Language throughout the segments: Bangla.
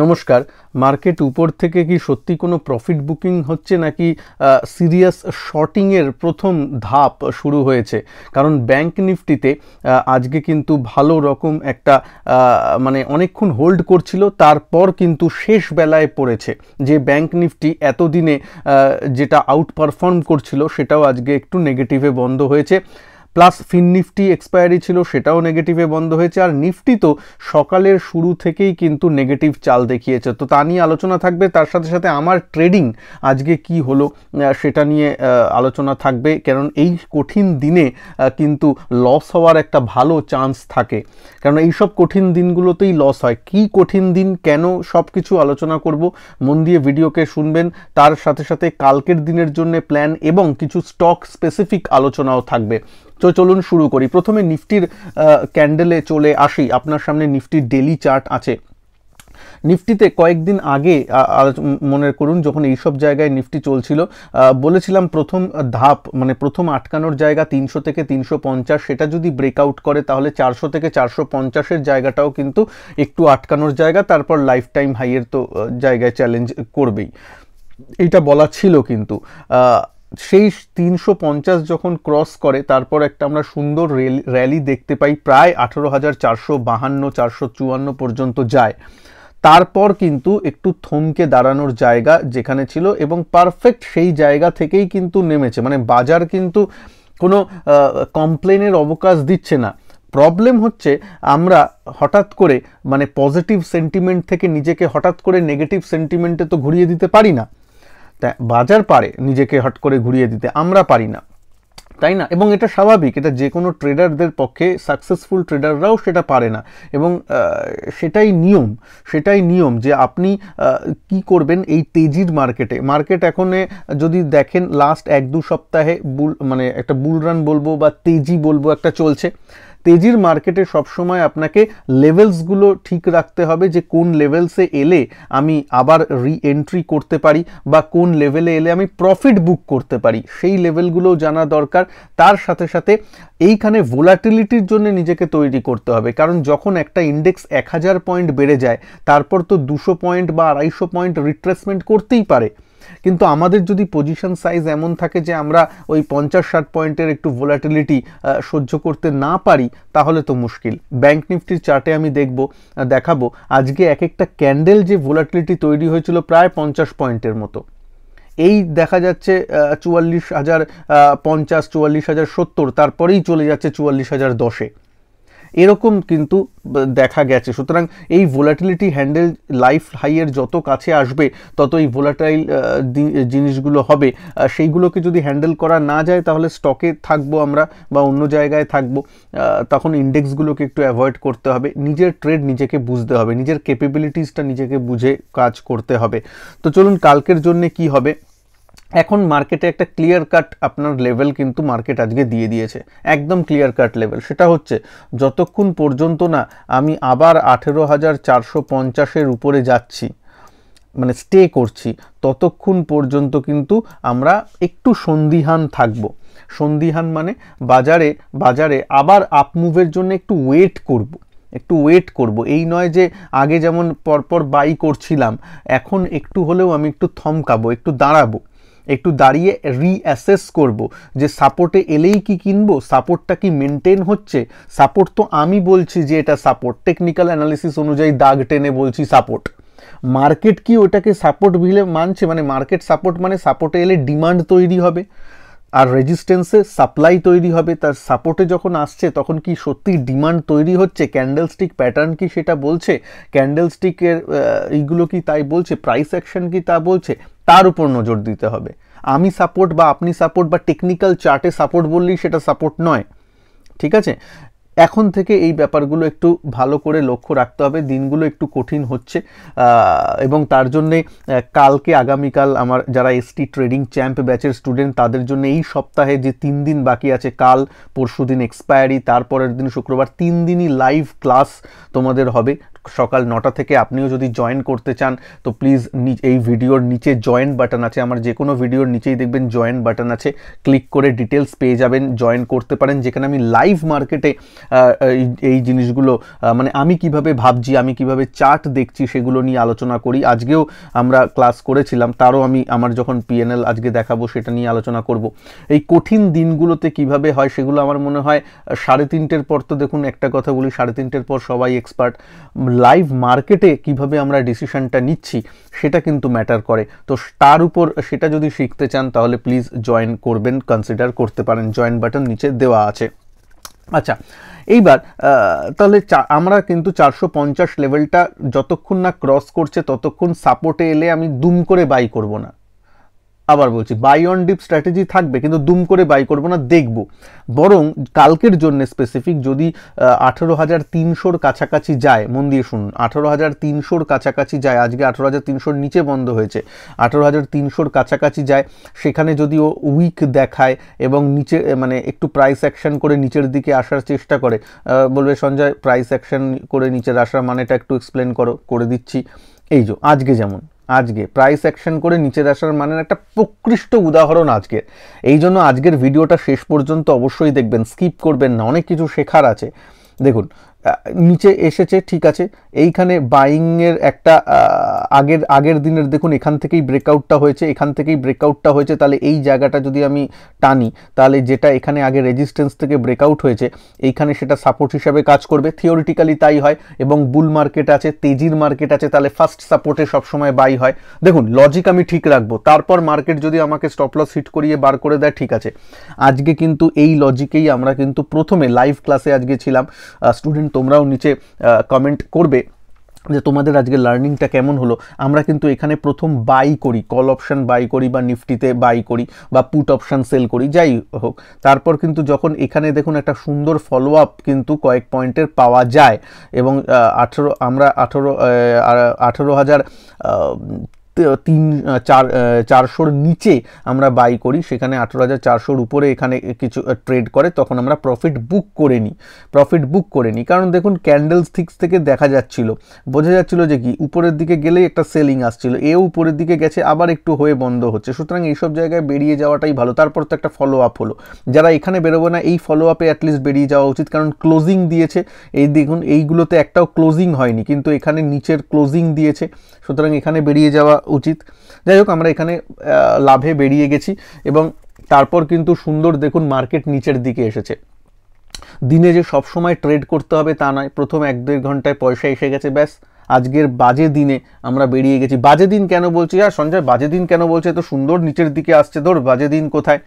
নমস্কার মার্কেট উপর থেকে কি সত্যি কোনো প্রফিট বুকিং হচ্ছে নাকি সিরিয়াস শর্টিংয়ের প্রথম ধাপ শুরু হয়েছে কারণ ব্যাংক নিফটিতে আজকে কিন্তু ভালো রকম একটা মানে অনেকক্ষণ হোল্ড করছিল তারপর কিন্তু শেষ বেলায় পড়েছে যে ব্যাংক নিফটি এতদিনে যেটা আউট পারফর্ম করছিল সেটাও আজকে একটু নেগেটিভে বন্ধ হয়েছে প্লাস ফিন নিফটি এক্সপায়ারি ছিল সেটাও নেগেটিভে বন্ধ হয়েছে আর নিফটি তো সকালের শুরু থেকেই কিন্তু নেগেটিভ চাল দেখিয়েছে তো তা নিয়ে আলোচনা থাকবে তার সাথে সাথে আমার ট্রেডিং আজকে কি হলো সেটা নিয়ে আলোচনা থাকবে কারণ এই কঠিন দিনে কিন্তু লস হওয়ার একটা ভালো চান্স থাকে কারণ এইসব কঠিন দিনগুলোতেই লস হয় কি কঠিন দিন কেন সব কিছু আলোচনা করব মন দিয়ে ভিডিওকে শুনবেন তার সাথে সাথে কালকের দিনের জন্য প্ল্যান এবং কিছু স্টক স্পেসিফিক আলোচনাও থাকবে তো চলুন শুরু করি প্রথমে নিফটির ক্যান্ডেলে চলে আসি আপনার সামনে নিফটির ডেলি চার্ট আছে নিফটিতে কয়েকদিন আগে মনে করুন যখন এইসব জায়গায় নিফটি চলছিল বলেছিলাম প্রথম ধাপ মানে প্রথম আটকানোর জায়গা তিনশো থেকে তিনশো পঞ্চাশ সেটা যদি ব্রেকআউট করে তাহলে চারশো থেকে চারশো পঞ্চাশের জায়গাটাও কিন্তু একটু আটকানোর জায়গা তারপর লাইফ টাইম হাইয়ের তো জায়গায় চ্যালেঞ্জ করবেই এটা বলা ছিল কিন্তু সেই তিনশো পঞ্চাশ যখন ক্রস করে তারপর একটা আমরা সুন্দর র্যালি দেখতে পাই প্রায় আঠেরো হাজার চারশো বাহান্ন চারশো চুয়ান্ন পর্যন্ত যায় তারপর কিন্তু একটু থমকে দাঁড়ানোর জায়গা যেখানে ছিল এবং পারফেক্ট সেই জায়গা থেকেই কিন্তু নেমেছে মানে বাজার কিন্তু কোনো কমপ্লেনের অবকাশ দিচ্ছে না প্রবলেম হচ্ছে আমরা হঠাৎ করে মানে পজিটিভ সেন্টিমেন্ট থেকে নিজেকে হঠাৎ করে নেগেটিভ সেন্টিমেন্টে তো ঘুরিয়ে দিতে পারি না তা বাজার পারে নিজেকে হট করে ঘুরিয়ে দিতে আমরা পারি না তাই না এবং এটা স্বাভাবিক এটা যে কোনো ট্রেডারদের পক্ষে সাকসেসফুল ট্রেডাররাও সেটা পারে না এবং সেটাই নিয়ম সেটাই নিয়ম যে আপনি কি করবেন এই তেজির মার্কেটে মার্কেট এখনে যদি দেখেন লাস্ট এক দু সপ্তাহে বুল মানে একটা বুল রান বলবো বা তেজি বলবো একটা চলছে তেজির মার্কেটে সবসময় আপনাকে লেভেলসগুলো ঠিক রাখতে হবে যে কোন লেভেলসে এলে আমি আবার রি এন্ট্রি করতে পারি বা কোন লেভেলে এলে আমি প্রফিট বুক করতে পারি সেই লেভেলগুলোও জানা দরকার তার সাথে সাথে এইখানে ভোলাটিলিটির জন্য নিজেকে তৈরি করতে হবে কারণ যখন একটা ইন্ডেক্স এক হাজার পয়েন্ট বেড়ে যায় তারপর তো দুশো পয়েন্ট বা আড়াইশো পয়েন্ট রিট্রেসমেন্ট করতেই পারে কিন্তু আমাদের যদি পজিশন সাইজ এমন থাকে যে আমরা ওই পঞ্চাশ ষাট পয়েন্টের একটু ভোলাটিলিটি সহ্য করতে না পারি তাহলে তো মুশকিল ব্যাংক নিফটির চার্টে আমি দেখব দেখাবো আজকে এক একটা ক্যান্ডেল যে ভোলাটিলিটি তৈরি হয়েছিল প্রায় পঞ্চাশ পয়েন্টের মতো এই দেখা যাচ্ছে চুয়াল্লিশ হাজার পঞ্চাশ চুয়াল্লিশ হাজার সত্তর তারপরেই চলে যাচ্ছে চুয়াল্লিশ হাজার দশে এরকম কিন্তু দেখা গেছে সুতরাং এই ভোলাটিলিটি হ্যান্ডেল লাইফ হাইয়ের যত কাছে আসবে তত এই ভোলাটাইল জিনিসগুলো হবে সেইগুলোকে যদি হ্যান্ডেল করা না যায় তাহলে স্টকে থাকবো আমরা বা অন্য জায়গায় থাকবো তখন ইন্ডেক্সগুলোকে একটু অ্যাভয়েড করতে হবে নিজের ট্রেড নিজেকে বুঝতে হবে নিজের ক্যাপেবিলিটিসটা নিজেকে বুঝে কাজ করতে হবে তো চলুন কালকের জন্যে কি হবে এখন মার্কেটে একটা ক্লিয়ার কাট আপনার লেভেল কিন্তু মার্কেট আজকে দিয়ে দিয়েছে একদম ক্লিয়ার কাট লেভেল সেটা হচ্ছে যতক্ষণ পর্যন্ত না আমি আবার আঠেরো হাজার চারশো পঞ্চাশের উপরে যাচ্ছি মানে স্টে করছি ততক্ষণ পর্যন্ত কিন্তু আমরা একটু সন্দিহান থাকব সন্দিহান মানে বাজারে বাজারে আবার আপ মুভের জন্য একটু ওয়েট করব। একটু ওয়েট করব এই নয় যে আগে যেমন পরপর বাই করছিলাম এখন একটু হলেও আমি একটু থমকাবো একটু দাঁড়াবো একটু দাঁড়িয়ে রিঅ্যাসেস করব যে সাপোর্টে এলেই কি কিনবো সাপোর্টটা কি মেনটেন হচ্ছে সাপোর্ট তো আমি বলছি যে এটা সাপোর্ট টেকনিক্যাল অ্যানালিসিস অনুযায়ী দাগ টেনে বলছি সাপোর্ট মার্কেট কি ওটাকে সাপোর্ট বিলে মানছে মানে মার্কেট সাপোর্ট মানে সাপোর্টে এলে ডিমান্ড তৈরি হবে আর রেজিস্টেন্সে সাপ্লাই তৈরি হবে তার সাপোর্টে যখন আসছে তখন কি সত্যি ডিমান্ড তৈরি হচ্ছে ক্যান্ডেল স্টিক প্যাটার্ন কি সেটা বলছে ক্যান্ডেল স্টিকের এইগুলো কি তাই বলছে প্রাইস অ্যাকশন কি তা বলছে তার উপর নজর দিতে হবে আমি সাপোর্ট বা আপনি সাপোর্ট বা টেকনিক্যাল চার্টে সাপোর্ট বললেই সেটা সাপোর্ট নয় ঠিক আছে এখন থেকে এই ব্যাপারগুলো একটু ভালো করে লক্ষ্য রাখতে হবে দিনগুলো একটু কঠিন হচ্ছে এবং তার জন্যে কালকে আগামীকাল আমার যারা এসটি ট্রেডিং চ্যাম্প ব্যাচের স্টুডেন্ট তাদের জন্য এই সপ্তাহে যে তিন দিন বাকি আছে কাল পরশু দিন এক্সপায়ারি তারপরের দিন শুক্রবার তিন দিনই লাইভ ক্লাস তোমাদের হবে সকাল নটা থেকে আপনিও যদি জয়েন করতে চান তো প্লিজ এই ভিডিওর নিচে জয়েন বাটন আছে আমার যে কোনো ভিডিওর নিচেই দেখবেন জয়েন বাটন আছে ক্লিক করে ডিটেলস পেয়ে যাবেন জয়েন করতে পারেন যেখানে আমি লাইভ মার্কেটে এই জিনিসগুলো মানে আমি কিভাবে ভাবছি আমি কিভাবে চার্ট দেখছি সেগুলো নিয়ে আলোচনা করি আজকেও আমরা ক্লাস করেছিলাম তারও আমি আমার যখন পিএনএল আজকে দেখাবো সেটা নিয়ে আলোচনা করব এই কঠিন দিনগুলোতে কিভাবে হয় সেগুলো আমার মনে হয় সাড়ে তিনটের পর তো দেখুন একটা কথা বলি সাড়ে তিনটের পর সবাই এক্সপার্ট লাইভ মার্কেটে কিভাবে আমরা ডিসিশনটা নিচ্ছি সেটা কিন্তু ম্যাটার করে তো তার উপর সেটা যদি শিখতে চান তাহলে প্লিজ জয়েন করবেন কনসিডার করতে পারেন জয়েন বাটন নিচে দেওয়া আছে আচ্ছা এইবার তাহলে আমরা কিন্তু চারশো পঞ্চাশ লেভেলটা যতক্ষণ না ক্রস করছে ততক্ষণ সাপোর্টে এলে আমি দুম করে বাই করব না আবার বলছি বাই অন ডিপ স্ট্র্যাটেজি থাকবে কিন্তু দুম করে বাই করব না দেখব বরং কালকের জন্য স্পেসিফিক যদি আঠেরো হাজার তিনশোর কাছাকাছি যায় মন দিয়ে শুনুন আঠেরো হাজার তিনশোর কাছাকাছি যায় আজকে আঠেরো হাজার তিনশোর নিচে বন্ধ হয়েছে আঠেরো হাজার তিনশোর কাছাকাছি যায় সেখানে যদি ও উইক দেখায় এবং নিচে মানে একটু প্রাইস অ্যাকশন করে নিচের দিকে আসার চেষ্টা করে বলবে সঞ্জয় প্রাইস অ্যাকশন করে নিচের আসার মানেটা একটু এক্সপ্লেন করো করে দিচ্ছি এই যে আজকে যেমন আজকে প্রাইস অ্যাকশন করে নিচে আসার মানের একটা প্রকৃষ্ট উদাহরণ আজকের এই জন্য আজকের ভিডিওটা শেষ পর্যন্ত অবশ্যই দেখবেন স্কিপ করবেন না অনেক কিছু শেখার আছে দেখুন নিচে এসেছে ঠিক আছে এইখানে বাইংয়ের একটা আগের আগের দিনের দেখুন এখান থেকেই ব্রেকআউটটা হয়েছে এখান থেকেই ব্রেকআউটটা হয়েছে তাহলে এই জায়গাটা যদি আমি টানি তাহলে যেটা এখানে আগে রেজিস্ট্যান্স থেকে ব্রেকআউট হয়েছে এইখানে সেটা সাপোর্ট হিসাবে কাজ করবে থিওরিটিক্যালি তাই হয় এবং বুল মার্কেট আছে তেজির মার্কেট আছে তাহলে ফার্স্ট সাপোর্টে সবসময় বাই হয় দেখুন লজিক আমি ঠিক রাখবো তারপর মার্কেট যদি আমাকে স্টপ লস হিট করিয়ে বার করে দেয় ঠিক আছে আজকে কিন্তু এই লজিকেই আমরা কিন্তু প্রথমে লাইভ ক্লাসে আজকে ছিলাম স্টুডেন্ট তোমরাও নিচে কমেন্ট করবে যে তোমাদের আজকে লার্নিংটা কেমন হলো আমরা কিন্তু এখানে প্রথম বাই করি কল অপশান বাই করি বা নিফটিতে বাই করি বা পুট অপশান সেল করি যাই হোক তারপর কিন্তু যখন এখানে দেখুন একটা সুন্দর ফলো আপ কিন্তু কয়েক পয়েন্টের পাওয়া যায় এবং আঠেরো আমরা আঠেরো আঠেরো হাজার তিন চার চারশোর নিচে আমরা বাই করি সেখানে আঠেরো হাজার চারশোর উপরে এখানে কিছু ট্রেড করে তখন আমরা প্রফিট বুক করে নিই প্রফিট বুক করে নিই কারণ দেখুন ক্যান্ডেল থিক্স থেকে দেখা যাচ্ছিল বোঝা যাচ্ছিল যে কি উপরের দিকে গেলেই একটা সেলিং আসছিল এও উপরের দিকে গেছে আবার একটু হয়ে বন্ধ হচ্ছে সুতরাং এইসব জায়গায় বেরিয়ে যাওয়াটাই ভালো তারপর তো একটা ফলো আপ হলো যারা এখানে বেরোবো না এই ফলো আপে অ্যাটলিস্ট বেরিয়ে যাওয়া উচিত কারণ ক্লোজিং দিয়েছে এই দেখুন এইগুলোতে একটাও ক্লোজিং হয়নি কিন্তু এখানে নিচের ক্লোজিং দিয়েছে সুতরাং এখানে বেরিয়ে যাওয়া উচিত যাই হোক আমরা এখানে লাভে বেরিয়ে গেছি এবং তারপর কিন্তু সুন্দর দেখুন মার্কেট নিচের দিকে এসেছে দিনে যে সব সময় ট্রেড করতে হবে তা নয় প্রথম এক দেড় ঘন্টায় পয়সা এসে গেছে ব্যাস আজকের বাজে দিনে আমরা বেরিয়ে গেছি বাজে দিন কেন বলছি আর সঞ্জয় বাজে দিন কেন বলছে তো সুন্দর নিচের দিকে আসছে ধর বাজে দিন কোথায়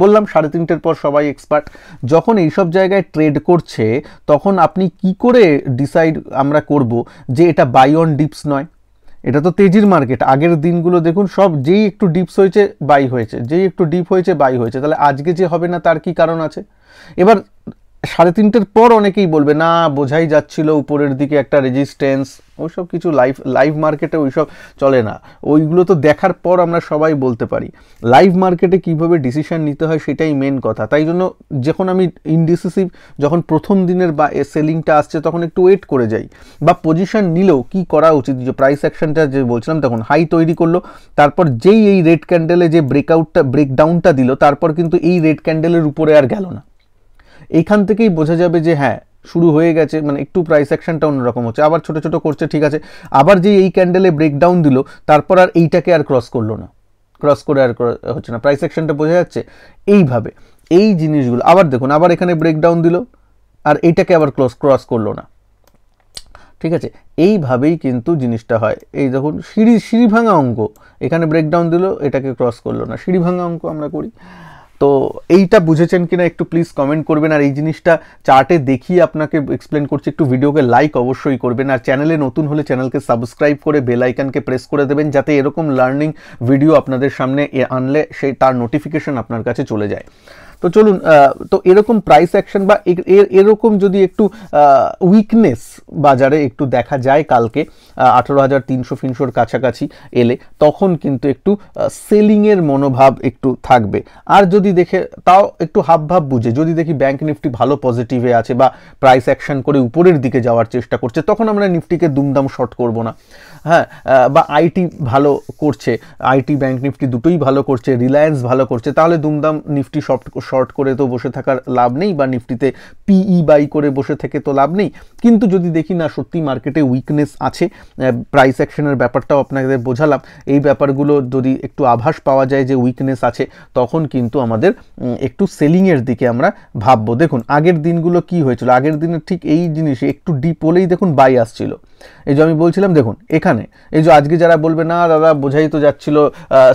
বললাম সাড়ে তিনটের পর সবাই এক্সপার্ট যখন এইসব জায়গায় ট্রেড করছে তখন আপনি কি করে ডিসাইড আমরা করব যে এটা বাই অন ডিপস নয় এটা তো তেজির মার্কেট আগের দিনগুলো দেখুন সব যেই একটু ডিপস হয়েছে বাই হয়েছে যেই একটু ডিপ হয়েছে বাই হয়েছে তাহলে আজকে যে হবে না তার কি কারণ আছে এবার সাড়ে তিনটের পর অনেকেই বলবে না বোঝাই যাচ্ছিল উপরের দিকে একটা রেজিস্ট্যান্স ওইসব কিছু লাইভ লাইভ মার্কেটে ওইসব চলে না ওইগুলো তো দেখার পর আমরা সবাই বলতে পারি লাইভ মার্কেটে কিভাবে ডিসিশন নিতে হয় সেটাই মেন কথা তাই জন্য যখন আমি ইনডিসিসিভ যখন প্রথম দিনের বা সেলিংটা আসছে তখন একটু ওয়েট করে যাই বা পজিশন নিলেও কি করা উচিত যে প্রাইস অ্যাকশনটা যে বলছিলাম তখন হাই তৈরি করলো তারপর যেই এই রেড ক্যান্ডেলে যে ব্রেকআউটটা ব্রেকডাউনটা দিল তারপর কিন্তু এই রেড ক্যান্ডেলের উপরে আর গেল না এইখান থেকেই বোঝা যাবে যে হ্যাঁ শুরু হয়ে গেছে মানে একটু প্রাইস অ্যাকশনটা অন্যরকম হচ্ছে আবার ছোট ছোট করছে ঠিক আছে আবার যে এই ক্যান্ডেলে ব্রেকডাউন দিল তারপর আর এইটাকে আর ক্রস করলো না ক্রস করে আর হচ্ছে না প্রাইস অ্যাকশনটা বোঝা যাচ্ছে এইভাবে এই জিনিসগুলো আবার দেখুন আবার এখানে ব্রেকডাউন দিল আর এইটাকে আবার ক্লোজ ক্রস করলো না ঠিক আছে এইভাবেই কিন্তু জিনিসটা হয় এই দেখুন সিঁড়ি সিঁড়ি ভাঙা অঙ্ক এখানে ব্রেকডাউন দিল এটাকে ক্রস করলো না সিঁড়ি ভাঙা অঙ্ক আমরা করি তো এইটা বুঝেছেন কিনা একটু প্লিজ কমেন্ট করবেন আর এই জিনিসটা চার্টে দেখিয়ে আপনাকে এক্সপ্লেন করছি একটু ভিডিওকে লাইক অবশ্যই করবেন আর চ্যানেলে নতুন হলে চ্যানেলকে সাবস্ক্রাইব করে বেল আইকনকে প্রেস করে দেবেন যাতে এরকম লার্নিং ভিডিও আপনাদের সামনে আনলে সেই তার নোটিফিকেশন আপনার কাছে চলে যায় তো চলুন তো এরকম প্রাইস অ্যাকশন বা এরকম যদি একটু উইকনেস বাজারে একটু দেখা যায় কালকে আঠেরো হাজার তিনশো ফিনশোর কাছাকাছি এলে তখন কিন্তু একটু সেলিংয়ের মনোভাব একটু থাকবে আর যদি দেখে তাও একটু হাব ভাব বুঝে যদি দেখি ব্যাংক নিফটি ভালো পজিটিভে আছে বা প্রাইস অ্যাকশন করে উপরের দিকে যাওয়ার চেষ্টা করছে তখন আমরা নিফটিকে দুমদাম শর্ট করব না হ্যাঁ বা আইটি ভালো করছে আইটি ব্যাংক নিফটি দুটোই ভালো করছে রিলায়েন্স ভালো করছে তাহলে দুমদাম নিফটি শর্ট শর্ট করে তো বসে থাকার লাভ নেই বা নিফটিতে পিই বাই e করে বসে থেকে তো লাভ নেই কিন্তু যদি দেখি না সত্যি মার্কেটে উইকনেস আছে প্রাইস অ্যাকশনের ব্যাপারটাও আপনাদের বোঝালাম এই ব্যাপারগুলো যদি একটু আভাস পাওয়া যায় যে উইকনেস আছে তখন কিন্তু আমাদের একটু সেলিংয়ের দিকে আমরা ভাববো দেখুন আগের দিনগুলো কি হয়েছিল আগের দিনের ঠিক এই জিনিসে একটু ডিপ হলেই দেখুন বাই আসছিল এই যে আমি বলছিলাম দেখুন এখানে এই যে আজকে যারা বলবে না দাদা বোঝাই তো যাচ্ছিল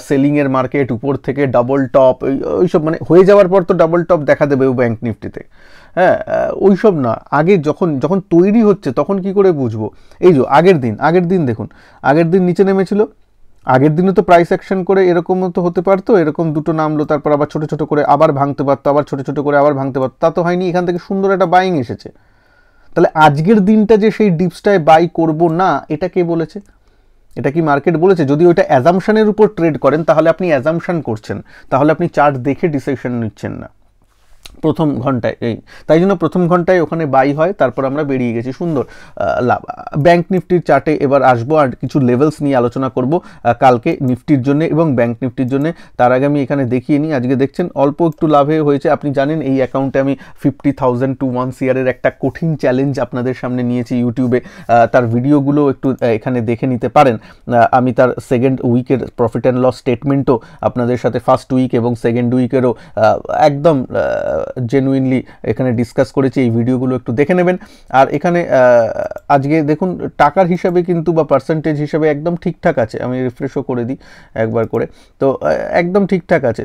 সেলিংয়ের মার্কেট উপর থেকে ডাবল টপ ওইসব মানে হয়ে যাওয়ার পর তো ডাবল টপ দেখা দেবে ব্যাঙ্ক নিফটিতে হ্যাঁ ওইসব না আগে যখন যখন তৈরি হচ্ছে তখন কি করে বুঝবো এই যে আগের দিন আগের দিন দেখুন আগের দিন নিচে নেমেছিল আগের দিনও তো প্রাইস অ্যাকশন করে এরকমও তো হতে পারতো এরকম দুটো নামলো তারপর আবার ছোটো ছোটো করে আবার ভাঙতে পারতো আবার ছোটো ছোটো করে আবার ভাঙতে পারতো তা তো হয়নি এখান থেকে সুন্দর একটা বাইং এসেছে তাহলে আজকের দিনটা যে সেই ডিপসটায় বাই করব না এটা কে বলেছে এটা কি মার্কেট বলেছে যদি ওইটা অ্যাজামশানের উপর ট্রেড করেন তাহলে আপনি অ্যাজামশান করছেন তাহলে আপনি চার্ট দেখে ডিসিশন নিচ্ছেন না প্রথম ঘন্টায় এই তাই জন্য প্রথম ঘন্টায় ওখানে বাই হয় তারপর আমরা বেরিয়ে গেছি সুন্দর লাভ ব্যাঙ্ক নিফটির চার্টে এবার আসবো আর কিছু লেভেলস নিয়ে আলোচনা করব কালকে নিফটির জন্য এবং ব্যাঙ্ক নিফটির জন্য তার আগে আমি এখানে দেখিয়ে নিই আজকে দেখছেন অল্প একটু লাভে হয়েছে আপনি জানেন এই অ্যাকাউন্টে আমি ফিফটি থাউজেন্ড টু ওয়ান ইয়ারের একটা কঠিন চ্যালেঞ্জ আপনাদের সামনে নিয়েছি ইউটিউবে তার ভিডিওগুলো একটু এখানে দেখে নিতে পারেন আমি তার সেকেন্ড উইকের প্রফিট অ্যান্ড লস স্টেটমেন্টও আপনাদের সাথে ফার্স্ট উইক এবং সেকেন্ড উইকেরও একদম জেনুইনলি এখানে ডিসকাস করেছি এই ভিডিওগুলো একটু দেখে নেবেন আর এখানে আজকে দেখুন টাকার হিসাবে কিন্তু বা পার্সেন্টেজ হিসাবে একদম ঠিকঠাক আছে আমি রিফ্রেশও করে দিই একবার করে তো একদম ঠিকঠাক আছে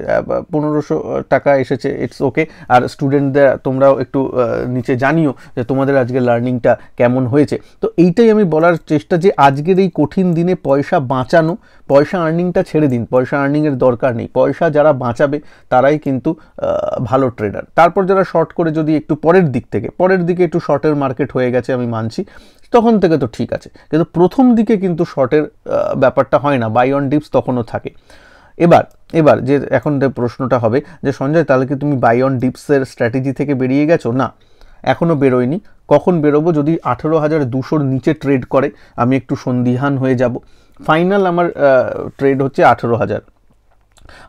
পনেরোশো টাকা এসেছে ইটস ওকে আর স্টুডেন্টদের তোমরাও একটু নিচে জানিও যে তোমাদের আজকে লার্নিংটা কেমন হয়েছে তো এইটাই আমি বলার চেষ্টা যে আজকের এই কঠিন দিনে পয়সা বাঁচানো পয়সা আর্নিংটা ছেড়ে দিন পয়সা আর্নিংয়ের দরকার নেই পয়সা যারা বাঁচাবে তারাই কিন্তু ভালো ট্রেডার তারপর যারা শর্ট করে যদি একটু পরের দিক থেকে পরের দিকে একটু শর্টের মার্কেট হয়ে গেছে আমি মানছি তখন থেকে তো ঠিক আছে কিন্তু প্রথম দিকে কিন্তু শর্টের ব্যাপারটা হয় না বাই অন ডিপস তখনও থাকে এবার এবার যে এখন প্রশ্নটা হবে যে সঞ্জয় তাহলে কি তুমি বাই অন ডিপসের স্ট্র্যাটেজি থেকে বেরিয়ে গেছো না এখনও বেরোয়নি কখন বেরোবো যদি আঠেরো হাজার দুশোর নিচে ট্রেড করে আমি একটু সন্দিহান হয়ে যাব ফাইনাল আমার ট্রেড হচ্ছে আঠেরো হাজার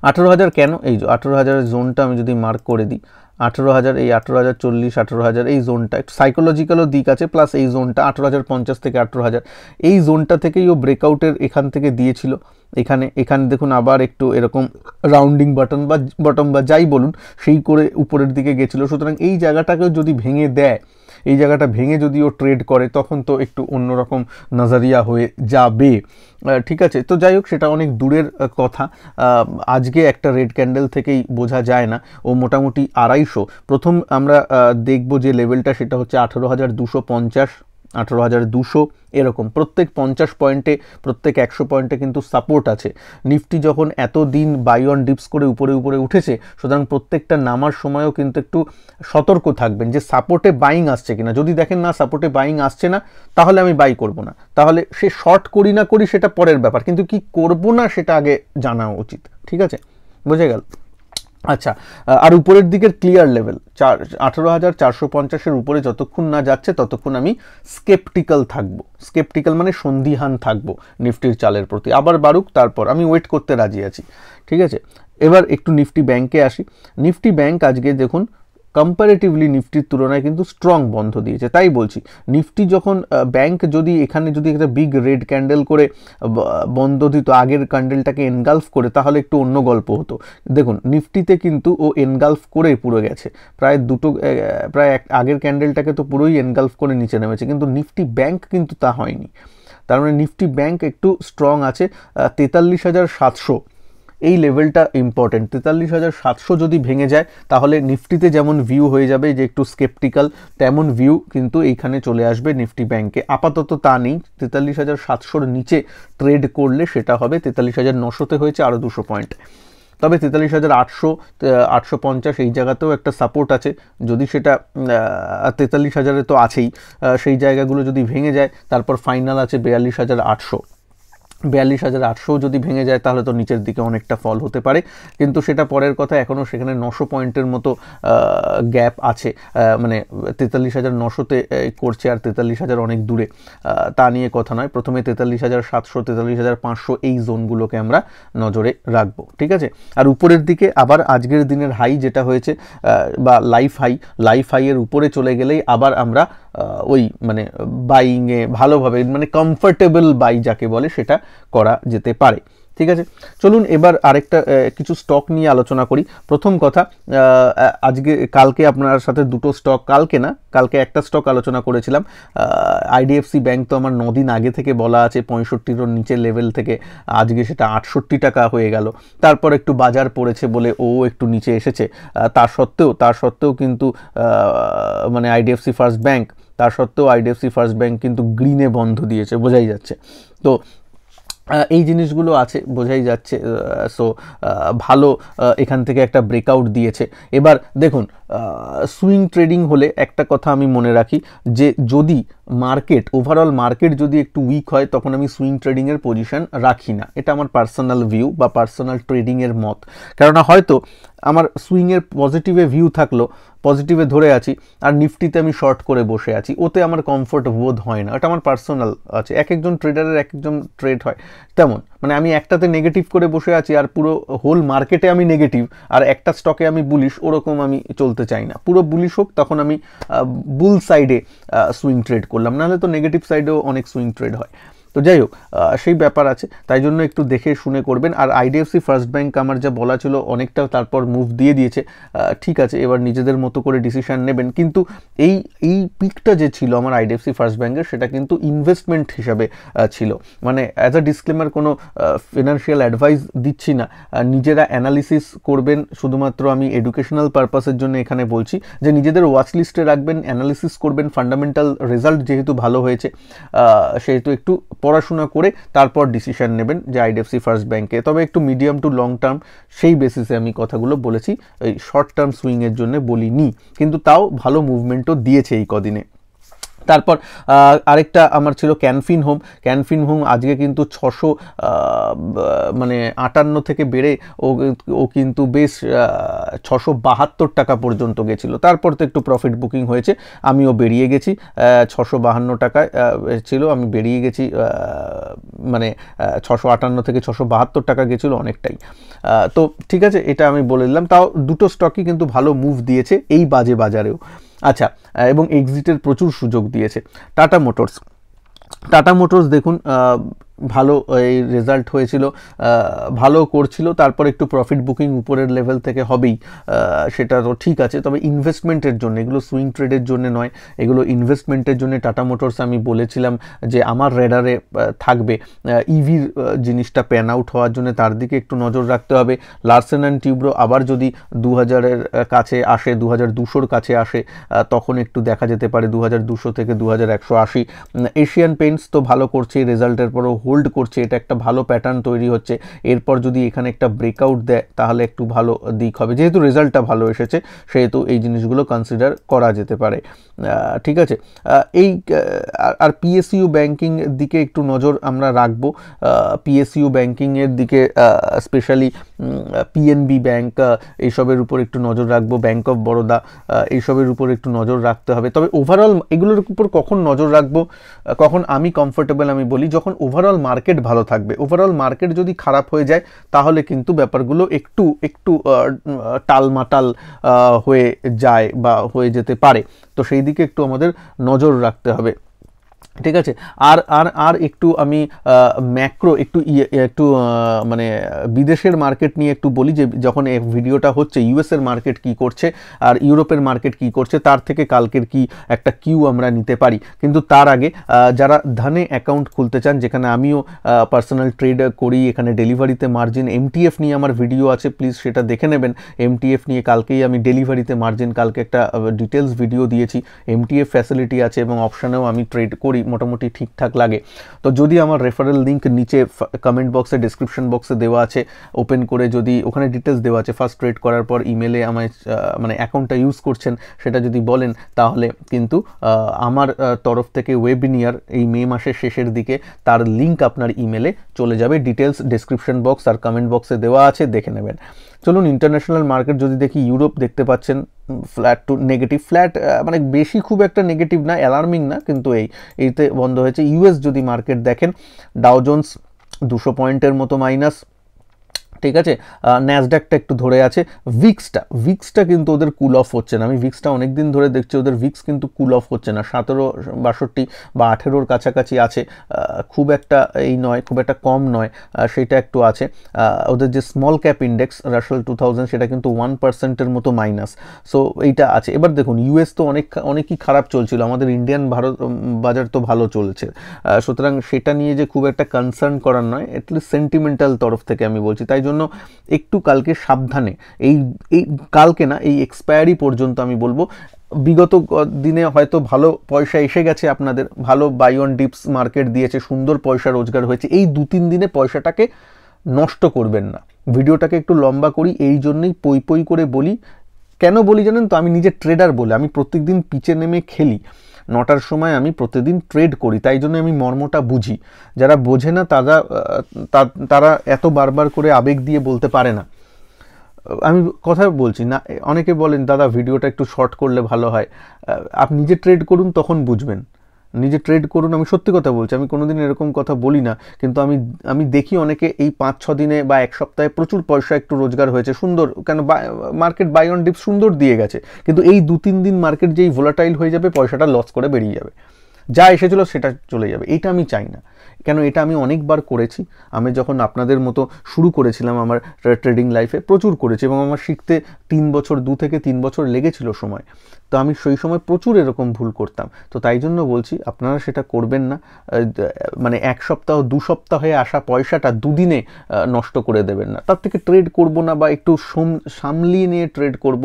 আঠেরো হাজার কেন এই যে আঠেরো হাজারের জোনটা আমি যদি মার্ক করে দিই আঠেরো হাজার এই আঠেরো হাজার চল্লিশ আঠেরো হাজার এই জোনটা একটু সাইকোলজিক্যালও দিক আছে প্লাস এই জোনটা আঠেরো হাজার পঞ্চাশ থেকে আঠেরো হাজার এই জোনটা থেকেই ও ব্রেকআউটের এখান থেকে দিয়েছিল এখানে এখানে দেখুন আবার একটু এরকম রাউন্ডিং বাটন বা বটম বা যাই বলুন সেই করে উপরের দিকে গেছিলো সুতরাং এই জায়গাটাকেও যদি ভেঙে দেয় এই জায়গাটা ভেঙে যদি ও ট্রেড করে তখন তো একটু অন্যরকম নাজারিয়া হয়ে যাবে ঠিক আছে তো যাই হোক সেটা অনেক দূরের কথা আজকে একটা রেড ক্যান্ডেল থেকেই বোঝা যায় না ও মোটামুটি আড়াইশো প্রথম আমরা দেখব যে লেভেলটা সেটা হচ্ছে আঠেরো হাজার দুশো পঞ্চাশ আঠেরো হাজার দুশো এরকম প্রত্যেক পঞ্চাশ পয়েন্টে প্রত্যেক একশো পয়েন্টে কিন্তু সাপোর্ট আছে নিফটি যখন এত দিন বাই ওয়ান ডিপস করে উপরে উপরে উঠেছে সুতরাং প্রত্যেকটা নামার সময়ও কিন্তু একটু সতর্ক থাকবেন যে সাপোর্টে বাইং আসছে কিনা যদি দেখেন না সাপোর্টে বাইং আসছে না তাহলে আমি বাই করব না তাহলে সে শর্ট করি না করি সেটা পরের ব্যাপার কিন্তু কি করব না সেটা আগে জানা উচিত ঠিক আছে বুঝে গেল আচ্ছা আর উপরের দিকের ক্লিয়ার লেভেল চার আঠারো হাজার চারশো পঞ্চাশের উপরে যতক্ষণ না যাচ্ছে ততক্ষণ আমি স্কেপটিক্যাল থাকবো স্কেপটিক্যাল মানে সন্দিহান থাকবো নিফটির চালের প্রতি আবার বারুক তারপর আমি ওয়েট করতে রাজি আছি ঠিক আছে এবার একটু নিফটি ব্যাংকে আসি নিফটি ব্যাংক আজকে দেখুন কম্পারেটিভলি নিফটির তুলনায় কিন্তু স্ট্রং বন্ধ দিয়েছে তাই বলছি নিফটি যখন ব্যাংক যদি এখানে যদি একটা বিগ রেড ক্যান্ডেল করে বন্ধ দিত আগের ক্যান্ডেলটাকে এনগালফ করে তাহলে একটু অন্য গল্প হতো দেখুন নিফটিতে কিন্তু ও এনগালফ করে পুরো গেছে প্রায় দুটো প্রায় এক আগের ক্যান্ডেলটাকে তো পুরোই এনগালফ করে নিচে নেমেছে কিন্তু নিফটি ব্যাংক কিন্তু তা হয়নি তার মানে নিফটি ব্যাংক একটু স্ট্রং আছে তেতাল্লিশ হাজার সাতশো এই লেভেলটা ইম্পর্টেন্ট তেতাল্লিশ হাজার সাতশো যদি ভেঙে যায় তাহলে নিফটিতে যেমন ভিউ হয়ে যাবে যে একটু স্কেপটিক্যাল তেমন ভিউ কিন্তু এইখানে চলে আসবে নিফটি ব্যাংকে আপাতত তা নেই তেতাল্লিশ হাজার সাতশোর নিচে ট্রেড করলে সেটা হবে তেতাল্লিশ হাজার নশোতে হয়েছে আরও দুশো পয়েন্ট তবে তেতাল্লিশ হাজার আটশো আটশো পঞ্চাশ এই জায়গাতেও একটা সাপোর্ট আছে যদি সেটা তেতাল্লিশ হাজারে তো আছেই সেই জায়গাগুলো যদি ভেঙে যায় তারপর ফাইনাল আছে বিয়াল্লিশ হাজার আটশো বিয়াল্লিশ হাজার আটশো যদি ভেঙে যায় তাহলে তো নিচের দিকে অনেকটা ফল হতে পারে কিন্তু সেটা পরের কথা এখনও সেখানে নশো পয়েন্টের মতো গ্যাপ আছে মানে তেতাল্লিশ হাজার নশোতে করছে আর তেতাল্লিশ হাজার অনেক দূরে তা নিয়ে কথা নয় প্রথমে তেতাল্লিশ হাজার সাতশো তেতাল্লিশ হাজার পাঁচশো এই জোনগুলোকে আমরা নজরে রাখবো ঠিক আছে আর উপরের দিকে আবার আজকের দিনের হাই যেটা হয়েছে বা লাইফ হাই লাইফ হাইয়ের উপরে চলে গেলেই আবার আমরা ওই মানে বাইংয়ে ভালোভাবে মানে কমফর্টেবল বাই যাকে বলে সেটা করা যেতে পারে ঠিক আছে চলুন এবার আরেকটা কিছু স্টক নিয়ে আলোচনা করি প্রথম কথা আজকে কালকে আপনার সাথে দুটো স্টক কালকে না কালকে একটা স্টক আলোচনা করেছিলাম আইডিএফসি ব্যাংক তো আমার নদিন আগে থেকে বলা আছে পঁয়ষট্টির নিচে লেভেল থেকে আজকে সেটা আটষট্টি টাকা হয়ে গেল তারপর একটু বাজার পড়েছে বলে ও একটু নিচে এসেছে তার সত্ত্বেও তার সত্ত্বেও কিন্তু মানে আইডিএফসি ফার্স্ট ব্যাংক তার সত্ত্বেও আইডিএফসি ফার্স্ট ব্যাংক কিন্তু গ্রিনে বন্ধ দিয়েছে বোঝাই যাচ্ছে তো এই জিনিসগুলো আছে বোঝাই যাচ্ছে সো ভালো এখান থেকে একটা ব্রেকআউট দিয়েছে এবার দেখুন সুইং ট্রেডিং হলে একটা কথা আমি মনে রাখি যে যদি মার্কেট ওভারঅল মার্কেট যদি একটু উইক হয় তখন আমি সুইং ট্রেডিংয়ের পজিশন রাখি না এটা আমার পার্সোনাল ভিউ বা পার্সোনাল ট্রেডিংয়ের মত কেননা হয়তো আমার সুইংয়ের পজিটিভে ভিউ থাকলো পজিটিভে ধরে আছি আর নিফটিতে আমি শর্ট করে বসে আছি ওতে আমার কমফোর্ট বোধ হয় না এটা আমার পার্সোনাল আছে এক একজন ট্রেডারের এক একজন ট্রেড হয় তেমন মানে আমি একটাতে নেগেটিভ করে বসে আছি আর পুরো হোল মার্কেটে আমি নেগেটিভ আর একটা স্টকে আমি বুলিশ ওরকম আমি চলতে চাই না পুরো বুলিশ হোক তখন আমি বুল সাইডে সুইং ট্রেড করি করলাম নাহলে তো নেগেটিভ সাইডেও অনেক সুইং ট্রেড হয় তো যাই হোক সেই ব্যাপার আছে তাই জন্য একটু দেখে শুনে করবেন আর আইডিএফসি ফার্স্ট ব্যাংক আমার যা বলা ছিল অনেকটা তারপর মুভ দিয়ে দিয়েছে ঠিক আছে এবার নিজেদের মতো করে ডিসিশান নেবেন কিন্তু এই এই পিকটা যে ছিল আমার আইডিএফসি ফার্স্ট ব্যাংকের সেটা কিন্তু ইনভেস্টমেন্ট হিসাবে ছিল মানে অ্যাজ আ ডিসক্লেমার কোনো ফিনান্সিয়াল অ্যাডভাইস দিচ্ছি না নিজেরা অ্যানালিসিস করবেন শুধুমাত্র আমি এডুকেশনাল পারপাসের জন্য এখানে বলছি যে নিজেদের ওয়াচ লিস্টে রাখবেন অ্যানালিসিস করবেন ফান্ডামেন্টাল রেজাল্ট যেহেতু ভালো হয়েছে সেহেতু একটু পড়াশোনা করে তারপর ডিসিশন নেবেন যে আইডিএফসি ফার্স্ট ব্যাংকে তবে একটু মিডিয়াম টু লং টার্ম সেই বেসিসে আমি কথাগুলো বলেছি এই শর্ট টার্ম সুইংয়ের জন্য বলিনি কিন্তু তাও ভালো মুভমেন্টও দিয়েছে এই কদিনে তারপর আরেকটা আমার ছিল ক্যানফিন হোম ক্যানফিন হোম আজকে কিন্তু ছশো মানে আটান্ন থেকে বেড়ে ও ও কিন্তু বেশ ছশো বাহাত্তর টাকা পর্যন্ত গেছিল তারপর তো একটু প্রফিট বুকিং হয়েছে আমিও বেরিয়ে গেছি ছশো বাহান্ন টাকায় ছিল আমি বেরিয়ে গেছি মানে ছশো আটান্ন থেকে ছশো বাহাত্তর টাকা গেছিলো অনেকটাই তো ঠিক আছে এটা আমি বলে দিলাম তাও দুটো স্টকই কিন্তু ভালো মুভ দিয়েছে এই বাজে বাজারেও আচ্ছা এবং এক্সিটের প্রচুর সুযোগ দিয়েছে টাটা মোটরস টাটা মোটরস দেখুন ভালো এই রেজাল্ট হয়েছিল ভালো করছিল তারপর একটু প্রফিট বুকিং উপরের লেভেল থেকে হবেই সেটা তো ঠিক আছে তবে ইনভেস্টমেন্টের জন্য এগুলো সুইং ট্রেডের জন্য নয় এগুলো ইনভেস্টমেন্টের জন্য টাটা মোটরস আমি বলেছিলাম যে আমার রেডারে থাকবে ইভির e জিনিসটা প্যান আউট হওয়ার জন্য তার দিকে একটু নজর রাখতে হবে লার্সেন অ্যান্ড টিউব্রো আবার যদি দু হাজারের কাছে আসে দু হাজার দুশোর কাছে আসে তখন একটু দেখা যেতে পারে দু হাজার দুশো থেকে দু হাজার একশো আশি এশিয়ান পেন্টস তো ভালো করছে রেজাল্টের পরও হোল্ড করছে এটা একটা ভালো প্যাটার্ন তৈরি হচ্ছে এরপর যদি এখানে একটা ব্রেকআউট দেয় তাহলে একটু ভালো দিক হবে যেহেতু রেজাল্টটা ভালো এসেছে সেহেতু এই জিনিসগুলো কনসিডার করা যেতে পারে ঠিক আছে এই আর পিএসইউ ব্যাংকিং দিকে একটু নজর আমরা রাখবো পিএসইউ ব্যাংকিংয়ের দিকে স্পেশালি পিএনবি ব্যাংক এইসবের উপর একটু নজর রাখবো ব্যাংক অফ বরোদা এইসবের উপর একটু নজর রাখতে হবে তবে ওভারঅল এগুলোর উপর কখন নজর রাখবো কখন আমি কমফোর্টেবল আমি বলি যখন ওভারঅল মার্কেট ভালো থাকবে ওভারঅল মার্কেট যদি খারাপ হয়ে যায় তাহলে কিন্তু ব্যাপারগুলো একটু একটু টালমাটাল হয়ে যায় বা হয়ে যেতে পারে তো সেই দিকে একটু আমাদের নজর রাখতে হবে ঠিক আছে আর আর আর একটু আমি ম্যাক্রো একটু ইয়ে, একটু মানে বিদেশের মার্কেট নিয়ে একটু বলি যে যখন ভিডিওটা হচ্ছে ইউএসের মার্কেট কি করছে আর ইউরোপের মার্কেট কি করছে তার থেকে কালকের কি একটা কিউ আমরা নিতে পারি কিন্তু তার আগে যারা ধানে অ্যাকাউন্ট খুলতে চান যেখানে আমিও পার্সোনাল ট্রেড করি এখানে ডেলিভারিতে মার্জিন এমটিএফ নিয়ে আমার ভিডিও আছে প্লিজ সেটা দেখে নেবেন এমটিএফ নিয়ে কালকেই আমি ডেলিভারিতে মার্জিন কালকে একটা ডিটেলস ভিডিও দিয়েছি এমটিএফ ফ্যাসিলিটি আছে এবং অপশানেও আমি ট্রেড করি মোটামুটি ঠিকঠাক লাগে তো যদি আমার রেফারেল লিঙ্ক নিচে কমেন্ট বক্সে ডিসক্রিপশন বক্সে দেওয়া আছে ওপেন করে যদি ওখানে ডিটেলস দেওয়া আছে ফার্স্ট ট্রেড করার পর ইমেলে আমায় মানে অ্যাকাউন্টটা ইউজ করছেন সেটা যদি বলেন তাহলে কিন্তু আমার তরফ থেকে ওয়েবিনিয়ার এই মে মাসের শেষের দিকে তার লিঙ্ক আপনার ইমেলে চলে যাবে ডিটেলস ডিসক্রিপশন বক্স আর কমেন্ট বক্সে দেওয়া আছে দেখে নেবেন চলুন ইন্টারন্যাশনাল মার্কেট যদি দেখি ইউরোপ দেখতে পাচ্ছেন ফ্ল্যাট টু নেগেটিভ ফ্ল্যাট মানে বেশি খুব একটা নেগেটিভ না অ্যালার্মিং না কিন্তু এই এইতে বন্ধ হয়েছে ইউএস যদি মার্কেট দেখেন ডাউজোন্স দুশো পয়েন্টের মতো মাইনাস ঠিক আছে ন্যাসড্যাকটা একটু ধরে আছে ভিক্সটা ভিক্সটা কিন্তু ওদের কুল অফ হচ্ছে না আমি ভিক্সটা অনেক দিন ধরে দেখছি ওদের ভিক্স কিন্তু কুল অফ হচ্ছে না সতেরো বাষট্টি বা আঠেরোর কাছাকাছি আছে খুব একটা এই নয় খুব একটা কম নয় সেটা একটু আছে ওদের যে small cap index Russell two thousand সেটা কিন্তু ওয়ান পার্সেন্টের মতো মাইনাস সো এইটা আছে এবার দেখুন ইউএস তো অনেক অনেকই খারাপ চলছিল আমাদের ইন্ডিয়ান ভারত বাজার তো ভালো চলছে সুতরাং সেটা নিয়ে যে খুব একটা কনসার্ন করার নয় অ্যাটলিস্ট সেন্টিমেন্টাল তরফ থেকে আমি বলছি তাই জন্য একটু কালকে সাবধানে এই এই কালকে না এই এক্সপায়ারি পর্যন্ত আমি বলবো বিগত দিনে হয়তো ভালো পয়সা এসে গেছে আপনাদের ভালো বাই অন ডিপস মার্কেট দিয়েছে সুন্দর পয়সা রোজগার হয়েছে এই দু তিন দিনে পয়সাটাকে নষ্ট করবেন না ভিডিওটাকে একটু লম্বা করি এই জন্যই পই পই করে বলি কেন বলি জানেন তো আমি নিজে ট্রেডার বলে আমি প্রত্যেকদিন পিচে নেমে খেলি নটার সময় আমি প্রতিদিন ট্রেড করি তাই জন্য আমি মর্মটা বুঝি যারা বোঝে না তারা তারা এত বারবার করে আবেগ দিয়ে বলতে পারে না আমি কথা বলছি না অনেকে বলেন দাদা ভিডিওটা একটু শর্ট করলে ভালো হয় আপনি নিজে ট্রেড করুন তখন বুঝবেন নিজে ট্রেড করুন আমি সত্যি কথা বলছি আমি কোনোদিন এরকম কথা বলি না কিন্তু আমি আমি দেখি অনেকে এই পাঁচ ছ দিনে বা এক সপ্তাহে প্রচুর পয়সা একটু রোজগার হয়েছে সুন্দর কেন মার্কেট বাই অন ডিপ সুন্দর দিয়ে গেছে কিন্তু এই দু তিন দিন মার্কেট যেই ভোলাটাইল হয়ে যাবে পয়সাটা লস করে বেরিয়ে যাবে যা এসেছিলো সেটা চলে যাবে এটা আমি চাই না কেন এটা আমি অনেকবার করেছি আমি যখন আপনাদের মতো শুরু করেছিলাম আমার ট্রেডিং লাইফে প্রচুর করেছি এবং আমার শিখতে তিন বছর দু থেকে তিন বছর লেগেছিল সময় তো আমি সেই সময় প্রচুর এরকম ভুল করতাম তো তাই জন্য বলছি আপনারা সেটা করবেন না মানে এক সপ্তাহ দু সপ্তাহে আসা পয়সাটা দুদিনে নষ্ট করে দেবেন না তার থেকে ট্রেড করব না বা একটু সামলিয়ে নিয়ে ট্রেড করব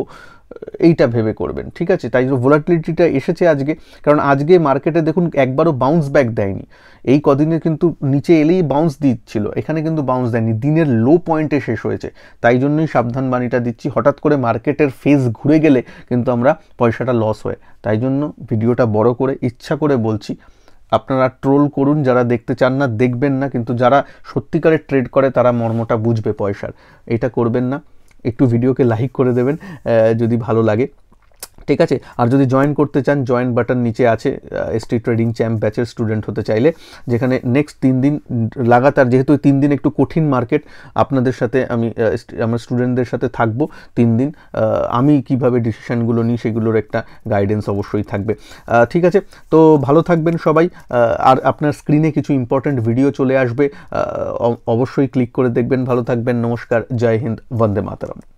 এইটা ভেবে করবেন ঠিক আছে তাই জন্য ভোলাটিলিটিটা এসেছে আজকে কারণ আজকে মার্কেটে দেখুন একবারও বাউন্স ব্যাক দেয়নি এই কদিনে কিন্তু নিচে এলেই বাউন্স দিচ্ছিল এখানে কিন্তু বাউন্স দেয়নি দিনের লো পয়েন্টে শেষ হয়েছে তাই জন্যই সাবধান বাণীটা দিচ্ছি হঠাৎ করে মার্কেটের ফেস ঘুরে গেলে কিন্তু আমরা পয়সাটা লস হয় তাই জন্য ভিডিওটা বড় করে ইচ্ছা করে বলছি আপনারা ট্রোল করুন যারা দেখতে চান না দেখবেন না কিন্তু যারা সত্যিকারের ট্রেড করে তারা মর্মটা বুঝবে পয়সার এটা করবেন না একটু ভিডিওকে লাইক করে দেবেন যদি ভালো লাগে ঠিক আছে আর যদি জয়েন করতে চান জয়েন বাটন নিচে আছে এসটি ট্রেডিং চ্যাম্প ব্যাচের স্টুডেন্ট হতে চাইলে যেখানে নেক্সট তিন দিন লাগাতার যেহেতু তিন দিন একটু কঠিন মার্কেট আপনাদের সাথে আমি আমার স্টুডেন্টদের সাথে থাকবো তিন দিন আমি কিভাবে ডিসিশানগুলো নিই সেগুলোর একটা গাইডেন্স অবশ্যই থাকবে ঠিক আছে তো ভালো থাকবেন সবাই আর আপনার স্ক্রিনে কিছু ইম্পর্ট্যান্ট ভিডিও চলে আসবে অবশ্যই ক্লিক করে দেখবেন ভালো থাকবেন নমস্কার জয় হিন্দ বন্দে মাতারাম